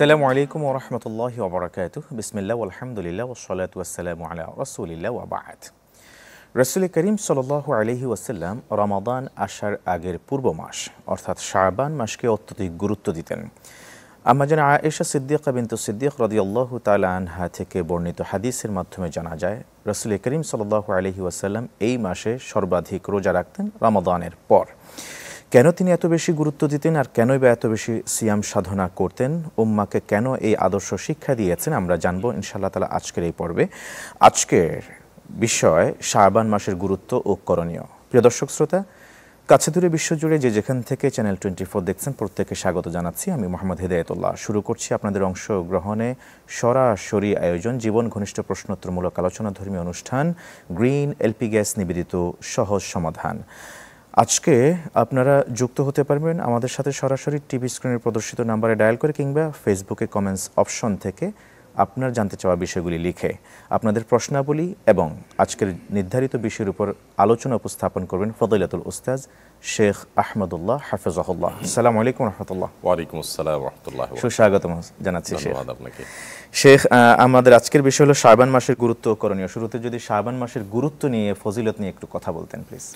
আসসালামু আলাইকুম ওরহমতুল্লাহ ওবরাকাত বিসমিল্লা আলহামদুলিল্লাহ ওসলাত ওয়াসালাম আলা রসুলিল্লা ওবাহাত রসুল করিম সাল আলহি ওয়াসাল্লাম রমাদান আসার আগের পূর্ব মাস অর্থাৎ শাহবান মাসকে অত্যধিক গুরুত্ব দিতেন আমাজন আয়েশা সিদ্দিক বিন্তু সিদ্দিক রদিয়াল্লাহ তালা আনহা থেকে বর্ণিত হাদিসের মাধ্যমে জানা যায় রসুল করিম সাল আলহি ওয়াসাল্লাম এই মাসে সর্বাধিক রোজা রাখতেন রমাদানের পর কেন তিনি এত বেশি গুরুত্ব দিতেন আর কেনই বা এত বেশি সিয়াম সাধনা করতেন উম্মাকে কেন এই আদর্শ শিক্ষা দিয়েছেন আমরা জানবো ইনশাল্লাহ তালা আজকের এই পর্বে আজকের বিষয় শাহবান মাসের গুরুত্ব ও করণীয় প্রিয় দর্শক শ্রোতা কাছে দূরে বিশ্বজুড়ে যে যেখান থেকে চ্যানেল টোয়েন্টি ফোর দেখছেন প্রত্যেকে স্বাগত জানাচ্ছি আমি মোহাম্মদ হেদায়তুল্লাহ শুরু করছি আপনাদের অংশগ্রহণে সরাসরি আয়োজন জীবন ঘনিষ্ঠ প্রশ্নোত্তরমূলক আলোচনা ধর্মীয় অনুষ্ঠান গ্রিন এলপি গ্যাস নিবেদিত সহজ সমাধান আজকে আপনারা যুক্ত হতে পারবেন আমাদের সাথে সরাসরি টিভি স্ক্রিনে প্রদর্শিত নাম্বারে ডায়াল করে কিংবা ফেসবুকে কমেন্টস অপশন থেকে আপনার জানতে চাওয়া বিষয়গুলি লিখে আপনাদের প্রশ্নাবলী এবং আজকের নির্ধারিত বিষয়ের উপর আলোচনা উপস্থাপন করবেন ফদইলাতুল উস্তাজ শেখ আহমদুল্লাহ হাফেজাহুল্লাহ সালাম আলাইকুম রহমতুল্লাহ ওয়ালাইকুম আসসালাম রহমতুল্লাহ জানাচ্ছি আপনাকে শেখ আমাদের আজকের বিষয় হলো শাবান মাসের গুরুত্ব করণীয় শুরুতে যদি শাবান মাসের গুরুত্ব নিয়ে ফজিলত নিয়ে একটু কথা বলতেন প্লিজ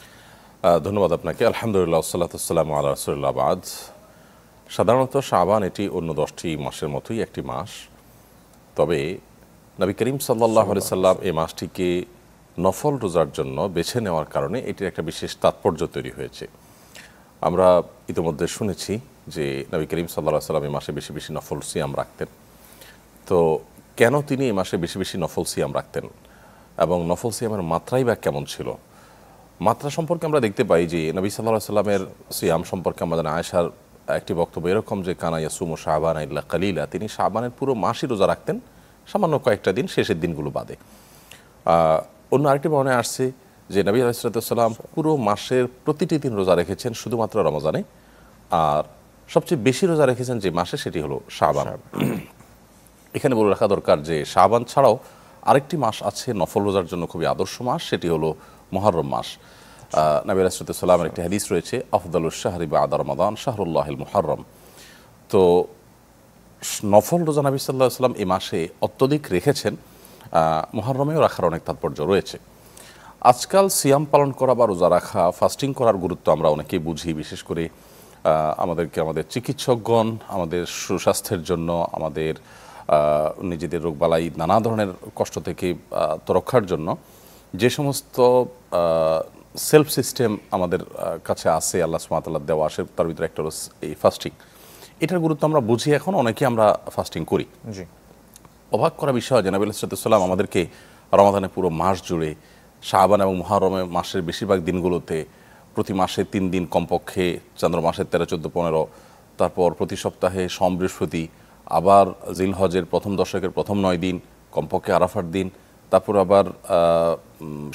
ধন্যবাদ আপনাকে আলহামদুলিল্লাহ সাল্লাতাম আল্লাহ রসুল্লাহাবাদ সাধারণত শাহবান এটি অন্য দশটি মাসের মতোই একটি মাস তবে নবী করিম সাল্লাহ সাল্লাম এই মাসটিকে নফল রোজার জন্য বেছে নেওয়ার কারণে এটির একটা বিশেষ তাৎপর্য তৈরি হয়েছে আমরা ইতিমধ্যে শুনেছি যে নবী করিম সাল্লাহ সাল্লাম এই মাসে বেশি বেশি নফল সিয়াম রাখতেন তো কেন তিনি এই মাসে বেশি বেশি নফল সিয়াম রাখতেন এবং নফল সিয়ামের মাত্রাই বা কেমন ছিল মাত্রা সম্পর্কে আমরা দেখতে পাই যে নবী সাল্লাহ সাল্লামের সিয়াম সম্পর্কে আমাদের আয়সার একটি বক্তব্য এরকম যে কানা ইয়াসুম ও শাহবান ইল্লা কালিলা তিনি শাহবানের পুরো মাসই রোজা রাখতেন সামান্য কয়েকটা দিন শেষের দিনগুলো বাদে অন্য আরেকটি মনে আসছে যে নবী আলাইসালাম পুরো মাসের প্রতিটি দিন রোজা রেখেছেন শুধুমাত্র রমজানে আর সবচেয়ে বেশি রোজা রেখেছেন যে মাসে সেটি হলো শাহবান এখানে বলে রাখা দরকার যে শাহবান ছাড়াও আরেকটি মাস আছে নফল রোজার জন্য খুবই আদর্শ মাস সেটি হলো মহরম মাস নবী রাসুতুসাল্লামের একটি হাদিস রয়েছে আফদাল শাহরি বা আদার মাদান শাহরুল্লাহিল মুহরম তো নফল রোজা নবী সাল্লাহ সাল্লাম এ মাসে অত্যধিক রেখেছেন মহরমেও রাখার অনেক তাৎপর্য রয়েছে আজকাল সিয়াম পালন করা বা রোজা রাখা ফাস্টিং করার গুরুত্ব আমরা অনেকেই বুঝি বিশেষ করে আমাদেরকে আমাদের চিকিৎসকগণ আমাদের সুস্বাস্থ্যের জন্য আমাদের নিজেদের রোগবালাই নানা ধরনের কষ্ট থেকে রক্ষার জন্য যে সমস্ত সেলফ সিস্টেম আমাদের কাছে আছে আল্লাহ সুমাতাল্লাহ দেওয়া আসে তার ভিতরে একটা এই ফাস্টিং এটার গুরুত্ব আমরা বুঝি এখন অনেকে আমরা ফাস্টিং করি জি অবাক করা বিষয় জেনাবিল সাল্লাম আমাদেরকে রমাদানে পুরো মাস জুড়ে শাহবান এবং মহারমে মাসের বেশিরভাগ দিনগুলোতে প্রতি মাসে তিন দিন কমপক্ষে চন্দ্র মাসের তেরো চোদ্দো পনেরো তারপর প্রতি সপ্তাহে সম বৃহস্পতি আবার জিলহজের প্রথম দশকের প্রথম নয় দিন কমপক্ষে আরাফার দিন তারপর আবার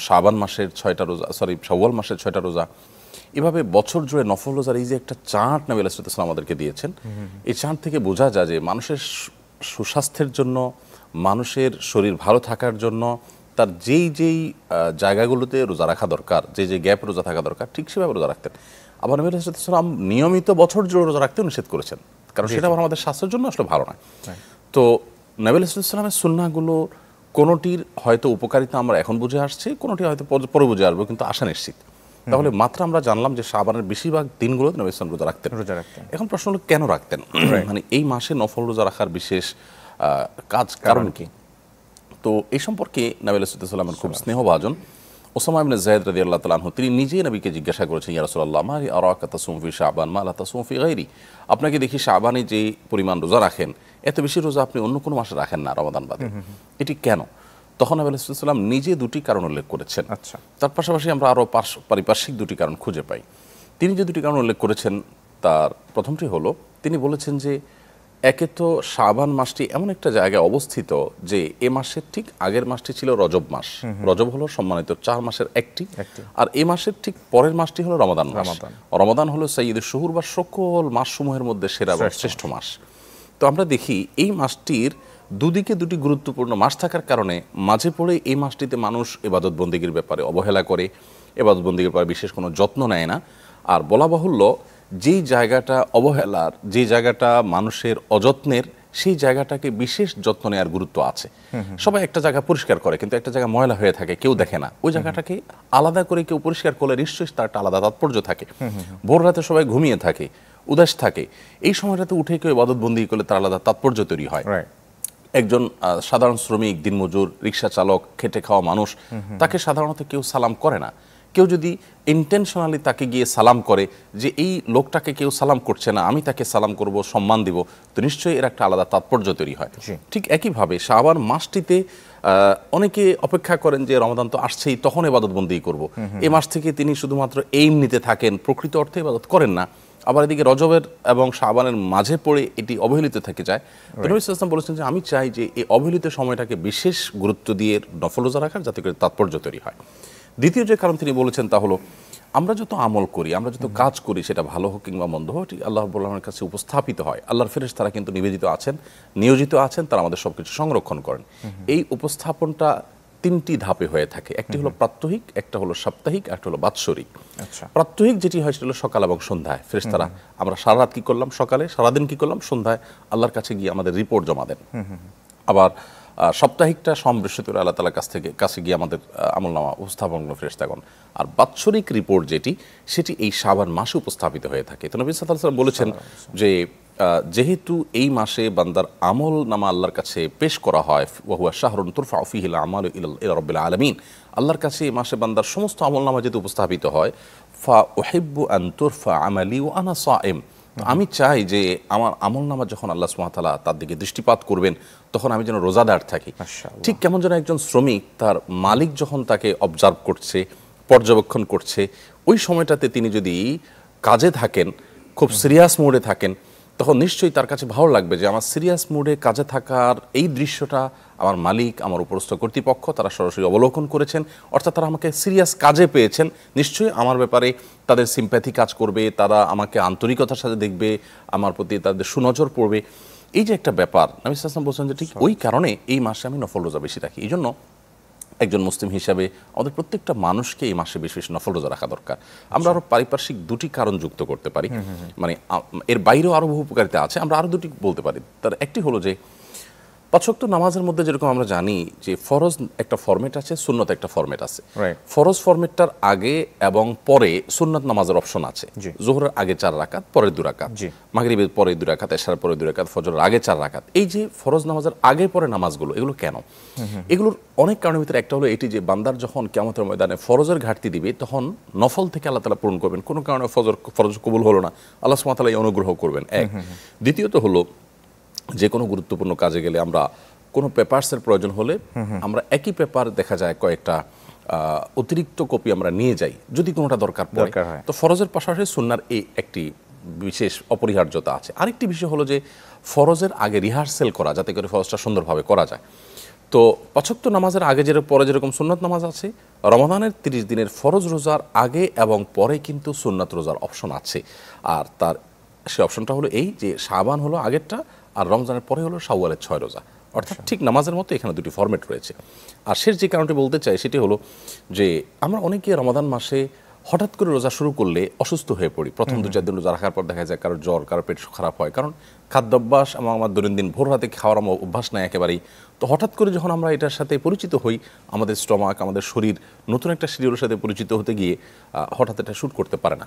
শাবান মাসের ছয়টা রোজা সরি সওয়াল মাসের ছয়টা রোজা এভাবে বছর জুড়ে নফল রোজার এই যে একটা চাঁট নবী আলাহ আমাদেরকে দিয়েছেন এই চাঁট থেকে বোঝা যায় যে মানুষের সুস্বাস্থ্যের জন্য মানুষের শরীর ভালো থাকার জন্য তার যেই যেই জায়গাগুলোতে রোজা রাখা দরকার যে যে গ্যাপ রোজা থাকা দরকার ঠিক সেভাবে রোজা রাখতেন আবার নবী আলাইসালাম নিয়মিত বছর জুড়ে রোজা রাখতে নিষেধ করেছেন কারণ সেটা আমাদের স্বাস্থ্যের জন্য আসলে ভালো নয় তো নবী আলাইসালামের সুন্নাগুলোর কোনোটির হয়তো উপকারিতা আমরা এখন বুঝে আসছি কোনোটি হয়তো পরে বুঝে আসবো কিন্তু আশা নিশ্চিত তাহলে মাত্র আমরা জানলাম যে সাবানের বেশিরভাগ দিনগুলো নবী ইসলাম রোজা রাখতেন রোজা রাখতেন এখন প্রশ্ন হলো কেন রাখতেন মানে এই মাসে নফল রোজা রাখার বিশেষ কাজ কারণ কি তো এই সম্পর্কে নাবিল ইসলামের খুব স্নেহভাজন ওসামা ইবনে জাহেদ রাজি আল্লাহ তালাহ তিনি নিজেই নবীকে জিজ্ঞাসা করেছেন ইয়ারসুল্লাহ মারি আরাকা তাসুমফি শাহবান মা আল্লাহ তাসুমফি গাইরি আপনাকে দেখি শাহবানে যে পরিমাণ রোজা রাখেন এত বেশি রোজা আপনি অন্য কোনো মাসে রাখেন না রমাদান বাদে এটি কেন তখন আবি আলাইসাল্লাম নিজে দুটি কারণ উল্লেখ করেছেন আচ্ছা তার পাশাপাশি আমরা আরও পারিপার্শ্বিক দুটি কারণ খুঁজে পাই তিনি যে দুটি কারণ উল্লেখ করেছেন তার প্রথমটি হলো তিনি বলেছেন যে একে তো শাবান মাসটি এমন একটা জায়গায় অবস্থিত যে এ মাসের ঠিক আগের মাসটি ছিল রজব মাস রজব হলো সম্মানিত চার মাসের একটি আর এ মাসের ঠিক পরের মাসটি হলো রমাদান রমাদান হলো সঈদ শহুর বা সকল মাসসমূহের মধ্যে সেরা বা শ্রেষ্ঠ মাস তো আমরা দেখি এই মাসটির দুদিকে দুটি গুরুত্বপূর্ণ মাস থাকার কারণে মাঝে পড়ে এই মাসটিতে মানুষ এবাদত বন্দীগীর ব্যাপারে অবহেলা করে এবাদত বন্দীগীর ব্যাপারে বিশেষ কোনো যত্ন নেয় না আর বলা বাহুল্য যেই জায়গাটা অবহেলার যে জায়গাটা মানুষের অযত্নের সেই জায়গাটাকে বিশেষ যত্ন নেওয়ার গুরুত্ব আছে সবাই একটা জায়গা পরিষ্কার করে কিন্তু একটা জায়গা ময়লা হয়ে থাকে কেউ দেখে না ওই জায়গাটাকে আলাদা করে কেউ পরিষ্কার করলে নিশ্চয়ই তার একটা আলাদা তাৎপর্য থাকে ভোর রাতে সবাই ঘুমিয়ে থাকে উদাস থাকে এই সময়টাতে উঠে কেউ বাদতবন্দি করলে তার আলাদা তাৎপর্য তৈরি হয় একজন সাধারণ শ্রমিক দিনমজুর রিক্সা চালক খেটে খাওয়া মানুষ তাকে সাধারণত কেউ সালাম করে না কেউ যদি ইন্টেনশনালি তাকে গিয়ে সালাম করে যে এই লোকটাকে কেউ সালাম করছে না আমি তাকে সালাম করব সম্মান দিব তো নিশ্চয়ই এর একটা আলাদা তাৎপর্য তৈরি হয় ঠিক একইভাবে শাহবান মাসটিতে অনেকে অপেক্ষা করেন যে রমাদান তো আসছেই তখন এবাদতবন্দি করব। এই মাস থেকে তিনি শুধুমাত্র এইম নিতে থাকেন প্রকৃত অর্থে এবাদত করেন না আবার এদিকে রজবের এবং শাহবানের মাঝে পড়ে এটি অবহেলিত থেকে যায় তো নবী ইসলাম বলেছেন যে আমি চাই যে এই অবহেলিত সময়টাকে বিশেষ গুরুত্ব দিয়ে নফল রোজা রাখার যাতে করে তাৎপর্য তৈরি হয় দ্বিতীয় যে কারণ তিনি বলেছেন তা হলো আমরা যত আমল করি আমরা যত কাজ করি সেটা ভালো হোক কিংবা মন্দ হোক আল্লাহ আল্লাহর কাছে উপস্থাপিত হয় আল্লাহর ফেরেস তারা কিন্তু নিবেদিত আছেন নিয়োজিত আছেন তারা আমাদের সব কিছু সংরক্ষণ করেন এই উপস্থাপনটা তিনটি ধাপে হয়ে থাকে একটি হলো প্রাত্যহিক একটা হলো সাপ্তাহিক একটা হলো বাৎসরিক আচ্ছা। প্রাত্যহিক যেটি হয় সেটা হলো সকাল এবং সন্ধ্যায় ফ্রেশ তারা আমরা সারা রাত কি করলাম সকালে সারাদিন কি করলাম সন্ধ্যায় আল্লাহর কাছে গিয়ে আমাদের রিপোর্ট জমা দেন আবার সাপ্তাহিকটা সমবৃষ্টি করে আল্লাহ তালার কাছ থেকে কাছে গিয়ে আমাদের আমলনামা উপস্থাপনগুলো থাকুন আর বাৎসরিক রিপোর্ট যেটি সেটি এই সাবান মাসে উপস্থাপিত হয়ে থাকে তো নবী সাল্লাম বলেছেন যে যেহেতু এই মাসে বান্দার আমল নামা আল্লাহর কাছে পেশ করা হয় বহুয়া শাহরুন তুরফা ফিহিল আমল রব্বিল আলমিন আল্লাহর কাছে এই মাসে বান্দার সমস্ত আমল নামা যেহেতু উপস্থাপিত হয় ফা ওহেব্বু আন তুরফা আমালি ও আনা সাইম আমি চাই যে আমার আমল নামা যখন আল্লাহ সুমাতালা তার দিকে দৃষ্টিপাত করবেন তখন আমি যেন রোজাদার থাকি ঠিক কেমন যেন একজন শ্রমিক তার মালিক যখন তাকে অবজার্ভ করছে পর্যবেক্ষণ করছে ওই সময়টাতে তিনি যদি কাজে থাকেন খুব সিরিয়াস মোডে থাকেন তখন নিশ্চয়ই তার কাছে ভালো লাগবে যে আমার সিরিয়াস মুডে কাজে থাকার এই দৃশ্যটা আমার মালিক আমার উপরস্থ কর্তৃপক্ষ তারা সরাসরি অবলোকন করেছেন অর্থাৎ তারা আমাকে সিরিয়াস কাজে পেয়েছেন নিশ্চয়ই আমার ব্যাপারে তাদের সিম্প্যাথি কাজ করবে তারা আমাকে আন্তরিকতার সাথে দেখবে আমার প্রতি তাদের সুনজর পড়বে এই যে একটা ব্যাপার আমি সাসলাম বলছেন যে ঠিক ওই কারণে এই মাসে আমি নফল রোজা বেশি রাখি এই জন্য একজন মুসলিম হিসাবে আমাদের প্রত্যেকটা মানুষকে এই মাসে বিশেষ নফল রোজা রাখা দরকার আমরা আচ্ছা। আরও পারিপার্শ্বিক দুটি কারণ যুক্ত করতে পারি মানে এর বাইরেও আরও বহু উপকারিতা আছে আমরা আরও দুটি বলতে পারি তার একটি হলো যে পাঁচক্ত নামাজের মধ্যে যেরকম আমরা জানি যে ফরজ একটা ফরমেট আছে সুন্নত একটা ফরমেট আছে ফরজ ফরমেটটার আগে এবং পরে সুন্নত নামাজের অপশন আছে জোহরের আগে চার রাকাত পরে দু রাকাত মাগরিবের পরে দু রাকাত এশার পরে দু রাকাত ফজরের আগে চার রাকাত এই যে ফরজ নামাজের আগে পরে নামাজগুলো এগুলো কেন এগুলোর অনেক কারণের ভিতরে একটা হলো এটি যে বান্দার যখন কেমতের ময়দানে ফরজের ঘাটতি দিবে তখন নফল থেকে আল্লাহ তালা পূরণ করবেন কোনো কারণে ফজর ফরজ কবুল হলো না আল্লাহ সুমাতালা অনুগ্রহ করবেন এক দ্বিতীয়ত হলো যে কোনো গুরুত্বপূর্ণ কাজে গেলে আমরা কোনো পেপারসের প্রয়োজন হলে আমরা একই পেপার দেখা যায় কয়েকটা অতিরিক্ত কপি আমরা নিয়ে যাই যদি কোনোটা দরকার পড়ে তো ফরজের পাশাপাশি সুন্নার এই একটি বিশেষ অপরিহার্যতা আছে আরেকটি বিষয় হলো যে ফরজের আগে রিহার্সেল করা যাতে করে ফরজটা সুন্দরভাবে করা যায় তো পাচক্ত নামাজের আগে যেরকম পরে যেরকম সুন্নত নামাজ আছে রমাদানের তিরিশ দিনের ফরজ রোজার আগে এবং পরে কিন্তু সুন্নাত রোজার অপশন আছে আর তার সে অপশনটা হলো এই যে সাবান হলো আগেরটা আর রমজানের পরে হলো শাওয়ালের ছয় রোজা অর্থাৎ আচ্ছা। ঠিক নামাজের মতো এখানে দুটি ফর্মেট রয়েছে আর শেষ যে কারণটি বলতে চাই সেটি হলো যে আমরা অনেকে রমাদান মাসে হঠাৎ করে রোজা শুরু করলে অসুস্থ হয়ে পড়ি প্রথম দু চার দিন রোজা রাখার পর দেখা যায় কারো জ্বর কারো পেট খারাপ হয় কারণ খাদ্যাভ্যাস এবং আমার দৈনন্দিন ভোর রাতে খাওয়ার আমার অভ্যাস নেই একেবারেই তো হঠাৎ করে যখন আমরা এটার সাথে পরিচিত হই আমাদের স্টমাক আমাদের শরীর নতুন একটা শিডিউলের সাথে পরিচিত হতে গিয়ে হঠাৎ এটা শ্যুট করতে পারে না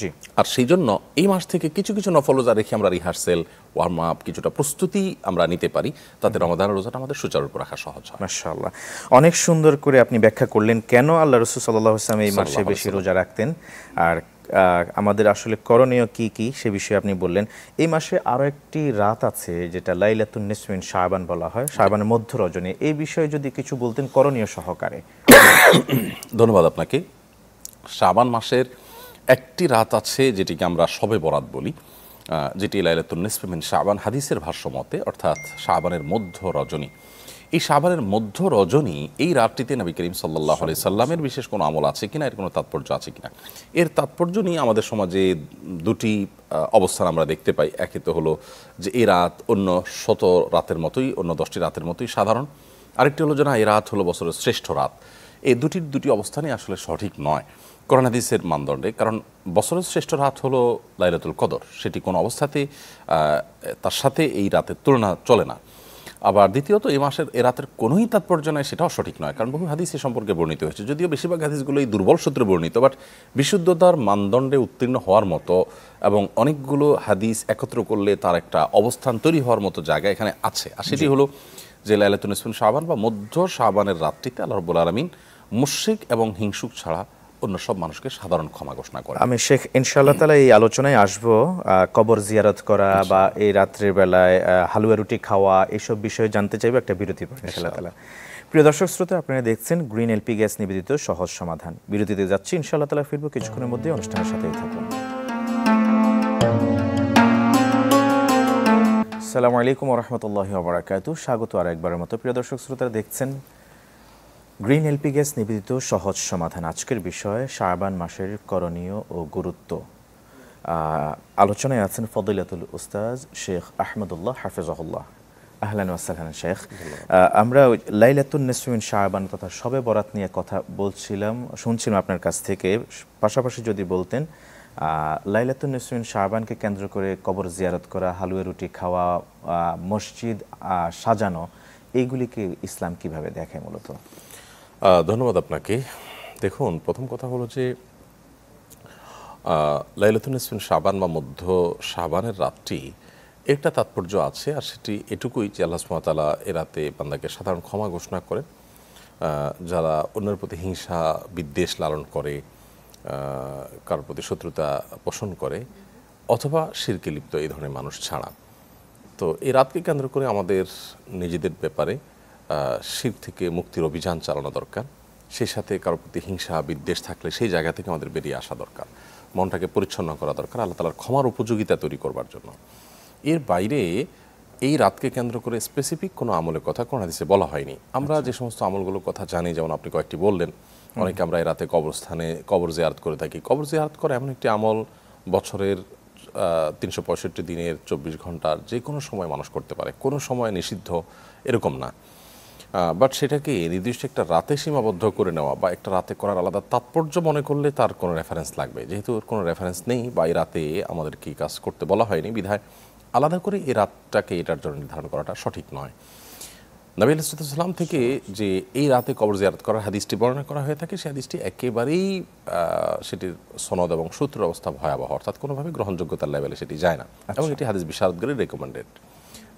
জি আর সেই জন্য এই মাস থেকে কিছু কিছু নফলরোজা রেখে আমরা রিহার্সেল ওয়ার্ম আপ কিছুটা প্রস্তুতি আমরা নিতে পারি তাতে রমাদান রোজাটা আমাদের উপর রাখা সহজ হয় মাশাআল্লাহ অনেক সুন্দর করে আপনি ব্যাখ্যা করলেন কেন আল্লাহ রসুল সাল্লাহ আসলাম এই মাসে বেশি রোজা রাখতেন আর আমাদের আসলে করণীয় কি কি সে বিষয়ে আপনি বললেন এই মাসে আরও একটি রাত আছে যেটা লাইলাতুন নেসমিন শাহবান বলা হয় শাহবানের মধ্য রজনী এই বিষয়ে যদি কিছু বলতেন করণীয় সহকারে ধন্যবাদ আপনাকে শাবান মাসের একটি রাত আছে যেটিকে আমরা সবে বরাত বলি যেটি লাইলাতুল নিসফেমিন শাহবান হাদিসের ভাষ্য মতে অর্থাৎ শাহবানের মধ্য রজনী এই শাহবানের মধ্য রজনী এই রাতটিতে নবী করিম সাল্লাহ আলি সাল্লামের বিশেষ কোনো আমল আছে কিনা এর কোনো তাৎপর্য আছে কিনা এর তাৎপর্য নিয়ে আমাদের সমাজে দুটি অবস্থান আমরা দেখতে পাই একে তো হলো যে এই রাত অন্য শত রাতের মতোই অন্য দশটি রাতের মতোই সাধারণ আরেকটি হলো যে না এই রাত হলো বছরের শ্রেষ্ঠ রাত এই দুটির দুটি অবস্থানই আসলে সঠিক নয় কোরআন হাদিসের মানদণ্ডে কারণ বছরের শ্রেষ্ঠ রাত হলো লাইলাতুল কদর সেটি কোনো অবস্থাতে তার সাথে এই রাতের তুলনা চলে না আবার দ্বিতীয়ত এই মাসের এ রাতের কোনোই তাৎপর্য নয় সেটাও সঠিক নয় কারণ বহু হাদিস এ সম্পর্কে বর্ণিত হয়েছে যদিও বেশিরভাগ হাদিসগুলো এই দুর্বল সূত্রে বর্ণিত বাট বিশুদ্ধতার মানদণ্ডে উত্তীর্ণ হওয়ার মতো এবং অনেকগুলো হাদিস একত্র করলে তার একটা অবস্থান তৈরি হওয়ার মতো জায়গা এখানে আছে আর সেটি হলো যে লাইলাতুল ইসমিন শাহবান বা মধ্য শাহবানের রাত্রিতে আল্লাহ রব্বুল আলমিন মুশ্রিক এবং হিংসুক ছাড়া অন্য সব মানুষকে সাধারণ ক্ষমা ঘোষণা করে আমি শেখ ইনশাল্লাহ তালা এই আলোচনায় আসব কবর জিয়ারত করা আচ্ছা। বা এই রাত্রের বেলায় হালুয়া রুটি খাওয়া এইসব বিষয়ে জানতে চাইবো একটা বিরতি পর ইনশাল্লাহ তালা প্রিয় দর্শক শ্রোতা আপনারা দেখছেন গ্রিন এলপি গ্যাস নিবেদিত সহজ সমাধান বিরতিতে যাচ্ছি ইনশাল্লাহ তালা ফিরবো কিছুক্ষণের মধ্যে অনুষ্ঠানের সাথেই থাকুন সালামু আলাইকুম রহমতুল্লাহ বারাকাতু স্বাগত আর একবারের মতো প্রিয় দর্শক শ্রোতা দেখছেন গ্রিন এলপি গ্যাস নিবেদিত সহজ সমাধান আজকের বিষয়ে শারবান মাসের করণীয় ও গুরুত্ব আলোচনায় আছেন ফদিলাতুল উস্তাজ শেখ আহমদুল্লাহ হাফেজাহুল্লাহ আহলান ওয়াসালান শেখ আমরা লাইলাতুল নেসমিন শাহবান তথা সবে বরাত নিয়ে কথা বলছিলাম শুনছিলাম আপনার কাছ থেকে পাশাপাশি যদি বলতেন লাইলাতুল নেসমিন শাহবানকে কেন্দ্র করে কবর জিয়ারত করা হালুয়ে রুটি খাওয়া মসজিদ সাজানো এইগুলিকে ইসলাম কিভাবে দেখে মূলত ধন্যবাদ আপনাকে দেখুন প্রথম কথা হলো যে লাইলাতুন ইসমিন সাবান বা মধ্য সাবানের রাতটি একটা তাৎপর্য আছে আর সেটি এটুকুই যে আল্লাহ সুমাতালা এ রাতে বান্দাকে সাধারণ ক্ষমা ঘোষণা করে যারা অন্যের প্রতি হিংসা বিদ্বেষ লালন করে কারোর প্রতি শত্রুতা পোষণ করে অথবা শিরকে লিপ্ত এই ধরনের মানুষ ছাড়া তো এই রাতকে কেন্দ্র করে আমাদের নিজেদের ব্যাপারে শির থেকে মুক্তির অভিযান চালানো দরকার সেই সাথে কারোর প্রতি হিংসা বিদ্বেষ থাকলে সেই জায়গা থেকে আমাদের বেরিয়ে আসা দরকার মনটাকে পরিচ্ছন্ন করা দরকার আল্লাহ তালার ক্ষমার উপযোগিতা তৈরি করবার জন্য এর বাইরে এই রাতকে কেন্দ্র করে স্পেসিফিক কোনো আমলের কথা কোনো হাদিসে বলা হয়নি আমরা আচ্ছা। যে সমস্ত আমলগুলোর কথা জানি যেমন আপনি কয়েকটি বললেন অনেকে আমরা এই রাতে কবরস্থানে কবর জিয়ারত করে থাকি কবর জিয়ারত করা এমন একটি আমল বছরের তিনশো পঁয়ষট্টি দিনের চব্বিশ ঘন্টার যে কোনো সময় মানুষ করতে পারে কোনো সময় নিষিদ্ধ এরকম না বাট সেটাকে নির্দিষ্ট একটা রাতে সীমাবদ্ধ করে নেওয়া বা একটা রাতে করার আলাদা তাৎপর্য মনে করলে তার কোনো রেফারেন্স লাগবে যেহেতু ওর কোনো রেফারেন্স নেই বা এই রাতে আমাদের কি কাজ করতে বলা হয়নি বিধায় আলাদা করে এই রাতটাকে এটার জন্য নির্ধারণ করাটা সঠিক নয় নবী আলাইসালাম থেকে যে এই রাতে কবর জিয়ারত করার হাদিসটি বর্ণনা করা হয়ে থাকে সেই হাদিসটি একেবারেই সেটির সনদ এবং সূত্র অবস্থা ভয়াবহ অর্থাৎ কোনোভাবে গ্রহণযোগ্যতার লেভেলে সেটি যায় না আচ্ছা। এবং এটি হাদিস বিশারদগারের রেকমেন্ডেড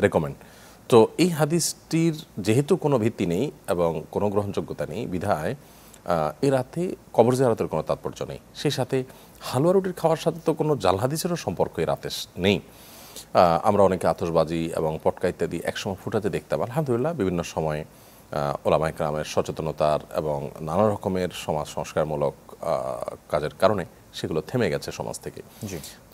রেকমেন্ড তো এই হাদিসটির যেহেতু কোনো ভিত্তি নেই এবং কোনো গ্রহণযোগ্যতা নেই বিধায় এ রাতে কবর জিয়ারতের কোনো তাৎপর্য নেই সেই সাথে হালুয়া রুটির খাওয়ার সাথে তো কোনো জাল হাদিসেরও সম্পর্ক এই রাতে নেই আমরা অনেকে আতসবাজি এবং পটকা ইত্যাদি একসময় ফুটাতে দেখতাম আলহামদুলিল্লাহ বিভিন্ন সময়ে ওলামা ইকরামের সচেতনতার এবং নানা রকমের সমাজ সংস্কারমূলক কাজের কারণে সেগুলো থেমে গেছে সমাজ থেকে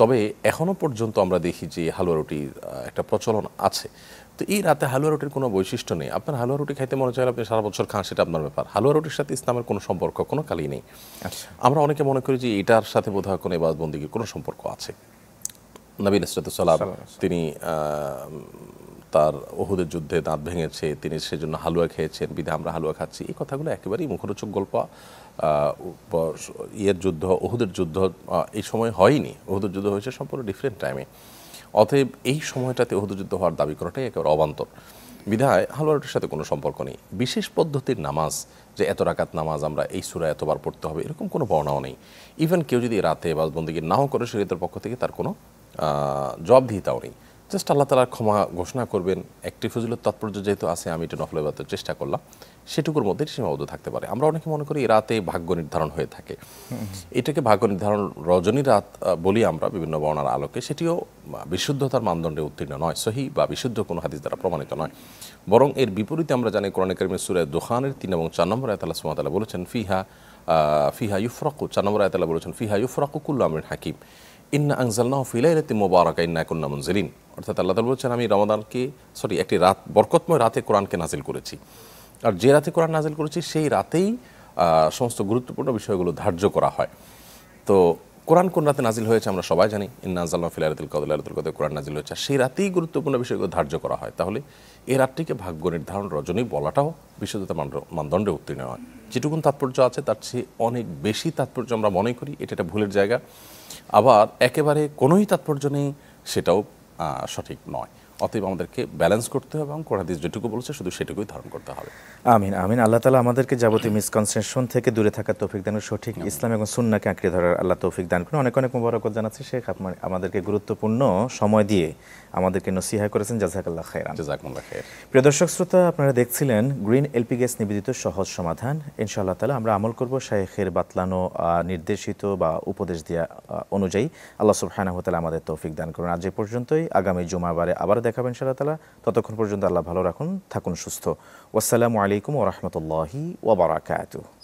তবে এখনও পর্যন্ত আমরা দেখি যে হালুয়া রুটির একটা প্রচলন আছে তো এই রাতে হালুয়া রুটির কোনো বৈশিষ্ট্য নেই আপনার হালুয়া রুটি খাইতে মনে চাইলে আপনি সারা বছর খান সেটা আপনার ব্যাপার হালুয়া রুটির সাথে ইসলামের কোনো সম্পর্ক কোনো কালই নেই আচ্ছা। আমরা অনেকে মনে করি যে এটার সাথে বোধহয় কোনো এবাদবন্দিকে কোনো সম্পর্ক আছে নবীন সালাম তিনি তার ওহুদের যুদ্ধে দাঁত ভেঙেছে তিনি সেজন্য হালুয়া খেয়েছেন বিধে আমরা হালুয়া খাচ্ছি এই কথাগুলো একেবারেই মুখরোচক গল্প ইয়ের যুদ্ধ ওহুদের যুদ্ধ এই সময় হয়নি ওহুদের যুদ্ধ হয়েছে সম্পূর্ণ ডিফারেন্ট টাইমে অতএব এই সময়টাতে ওহুদের যুদ্ধ হওয়ার দাবি করাটাই একেবারে অবান্তর বিধায় হালুয়াটের সাথে কোনো সম্পর্ক নেই বিশেষ পদ্ধতির নামাজ যে এত রাকাত নামাজ আমরা এই সুরা এতবার পড়তে হবে এরকম কোনো বর্ণাও নেই ইভেন কেউ যদি রাতে বা বন্দীকে নাও করে শরীয়তের পক্ষ থেকে তার কোনো জবাবদিহিতাও নেই জাস্ট আল্লাহ তালার ক্ষমা ঘোষণা করবেন একটি ফজিলত তাৎপর্য যেহেতু আছে আমি এটা নফল ইবাদতের চেষ্টা করলাম সেটুকুর মধ্যে সীমাবদ্ধ থাকতে পারে আমরা অনেকে মনে করি রাতে ভাগ্য নির্ধারণ হয়ে থাকে এটাকে ভাগ্য নির্ধারণ রজনী রাত বলি আমরা বিভিন্ন বর্ণার আলোকে সেটিও বিশুদ্ধতার মানদণ্ডে উত্তীর্ণ নয় সহি বা বিশুদ্ধ কোনো হাদিস দ্বারা প্রমাণিত নয় বরং এর বিপরীতে আমরা জানি কোরআন কারিমের সুরে দোকানের তিন এবং চার নম্বর আয়তাল্লাহ সুমাতালা বলেছেন ফিহা ফিহা ইউফরাকু চার নম্বর আয়তাল্লাহ বলেছেন ফিহা ইউফরাকু কুল্লু হাকিম ইন্না আংজাল্লাহ ফিলাইলাতি মোবারক ইন্না কন্যা মঞ্জিলিন অর্থাৎ আল্লাহ তালা বলছেন আমি রমাদানকে সরি একটি রাত বরকতময় রাতে কোরআনকে নাজিল করেছি আর যে রাতে কোরআন নাজিল করেছি সেই রাতেই সমস্ত গুরুত্বপূর্ণ বিষয়গুলো ধার্য করা হয় তো কোরআন কোন রাতে নাজিল হয়েছে আমরা সবাই জানি ইন্নাজাল্লাহ ফিলারতুল কদলারতুল কদে কোরআন নাজিল হয়েছে সেই রাতেই গুরুত্বপূর্ণ বিষয়গুলো ধার্য করা হয় তাহলে এই রাতটিকে ভাগ্য নির্ধারণ রজনী বলাটাও বিশুদ্ধতা মানদণ্ডে উত্তীর্ণ হয় যেটুকুন তাৎপর্য আছে তার চেয়ে অনেক বেশি তাৎপর্য আমরা মনে করি এটা একটা ভুলের জায়গা আবার একেবারে কোনোই তাৎপর্য নেই সেটাও সঠিক নয় অতএব আমাদেরকে ব্যালেন্স করতে হবে এবং কোরআন যেটুকু বলেছে শুধু সেটুকুই ধারণ করতে হবে আমিন আমিন আল্লাহ তালা আমাদেরকে যাবতীয় মিসকনসেপশন থেকে দূরে থাকার তৌফিক দান সঠিক ইসলাম এবং সুন্নাকে আঁকড়ে ধরার আল্লাহ তৌফিক দান করুন অনেক অনেক মোবারকত জানাচ্ছি শেখ আপনার আমাদেরকে গুরুত্বপূর্ণ সময় দিয়ে আমাদেরকে নসিহা করেছেন জাজাকাল্লাহ খায় জাজাকুল্লাহ খায় প্রিয় দর্শক শ্রোতা আপনারা দেখছিলেন গ্রিন এলপি গ্যাস নিবেদিত সহজ সমাধান ইনশাআল্লাহ তালা আমরা আমল করব শাহেখের বাতলানো নির্দেশিত বা উপদেশ দেওয়া অনুযায়ী আল্লাহ সুবহানাহু তাআলা আমাদের তৌফিক দান করুন আজ এ পর্যন্তই আগামী জুমাবারে আবার দেখা দেখাবেন ইনশাআল্লাহ তালা ততক্ষণ পর্যন্ত আল্লাহ ভালো রাখুন থাকুন সুস্থ ওয়াসালামু আলাইকুম ওরহমতুল্লাহি ওবরাকাতু